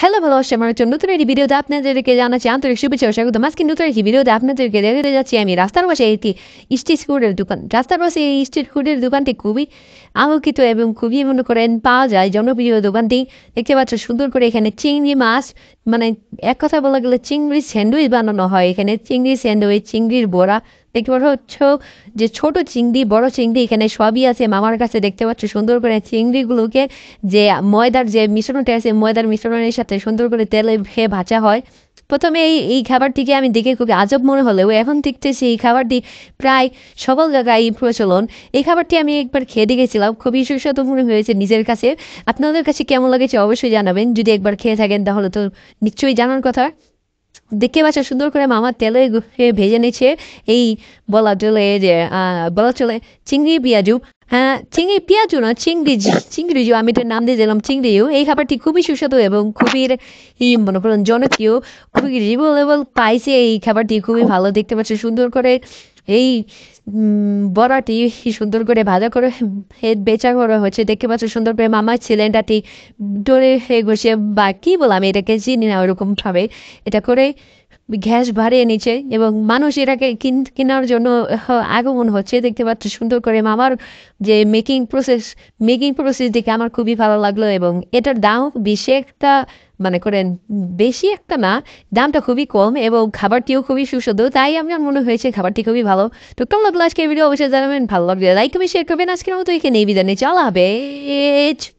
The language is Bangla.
হ্যালো ভালো আসছে আমার হচ্ছে নতুন একটি ভিডিওতে আপনাদেরকে জানাচ্ছি আন্তরিক শুভেচ্ছা স্বাগত আজকে নতুন একটি ভিডিওতে আপনাদেরকে দেখাতে যাচ্ছি আমি রাস্তার পাশে একটি স্ট্রিট ফুডের দোকান রাস্তার পাশে এই স্ট্রিট ফুডের দোকানটি খুবই আলোকিত এবং খুবই মনে করেন পাওয়া যায় জনপ্রিয় দোকানটি দেখতে পাচ্ছ সুন্দর করে এখানে চিংড়ি মাছ মানে এক কথা বলা গেলে চিংড়ি স্যান্ডউইচ বানানো হয় এখানে চিংড়ি স্যান্ডউইচ চিংড়ির বড়া দেখতে পাচ্ছ যে ছোট চিংড়ি বড় চিংড়ি এখানে সবই আছে মামার কাছে দেখতে পাচ্ছ সুন্দর করে চিংড়িগুলোকে যে ময়দার যে মিশ্রণটা আছে ময়দার মিশ্রণের সাথে সুন্দর করে তেলে ভেয়ে ভাজা হয় প্রথমে এই এই খাবারটিকে আমি দেখে খুবই আজব মনে হলেও এখন দেখতেছি এই খাবারটি প্রায় সকল জায়গায় প্রচলন এই খাবারটি আমি একবার খেয়ে দেখেছিলাম খুবই সুস্বাদু মনে হয়েছে নিজের কাছে আপনাদের কাছে কেমন লেগেছে অবশ্যই জানাবেন যদি একবার খেয়ে থাকেন তাহলে তো নিশ্চয়ই জানার কথা দেখে বাচ্চা সুন্দর করে মামা তেলে ভেজে নিচ্ছে এই বলা চলে যে বলা চলে চিংড়ি পিয়াজু হ্যাঁ চিংড়ি পেঁয়াজও না চিংড়ি চিংড়িজও আমি এটার নাম দিয়ে দিলাম চিংড়িও এই খাবারটি খুবই সুস্বাদু এবং খুবই মনে করেন জনপ্রিয় খুবই রিভেলেবল পাইছে এই খাবারটি খুবই ভালো দেখতে পাচ্ছে সুন্দর করে এই বড়াটি সুন্দর করে ভাজা করে বেচা করা হচ্ছে দেখতে পাচ্ছে সুন্দর করে মামার সিলিন্ডারটি ডরে ঘষে বা কী বললাম এটাকে চিনি না ওরকমভাবে এটা করে গ্যাস বাড়িয়ে নিচ্ছে এবং মানুষ এটাকে কেনার জন্য আগমন হচ্ছে দেখতে পাচ্ছি সুন্দর করে আমার যে মেকিং প্রসেস মেকিং প্রসেস দেখে আমার খুবই ভালো লাগলো এবং এটার দাম বেশি একটা মানে করেন বেশি একটা না দামটা খুবই কম এবং খাবারটিও খুবই সুস্বাদু তাই আমার মনে হয়েছে খাবারটি খুবই ভালো তো কেমন লাগলো আজকে ভিডিও অবশ্যই জানাবেন ভালো লাগবে লাইক কমে শেয়ার করবেন আজকের মতো এখানে নেই বিদায় নিয়ে চলা হবে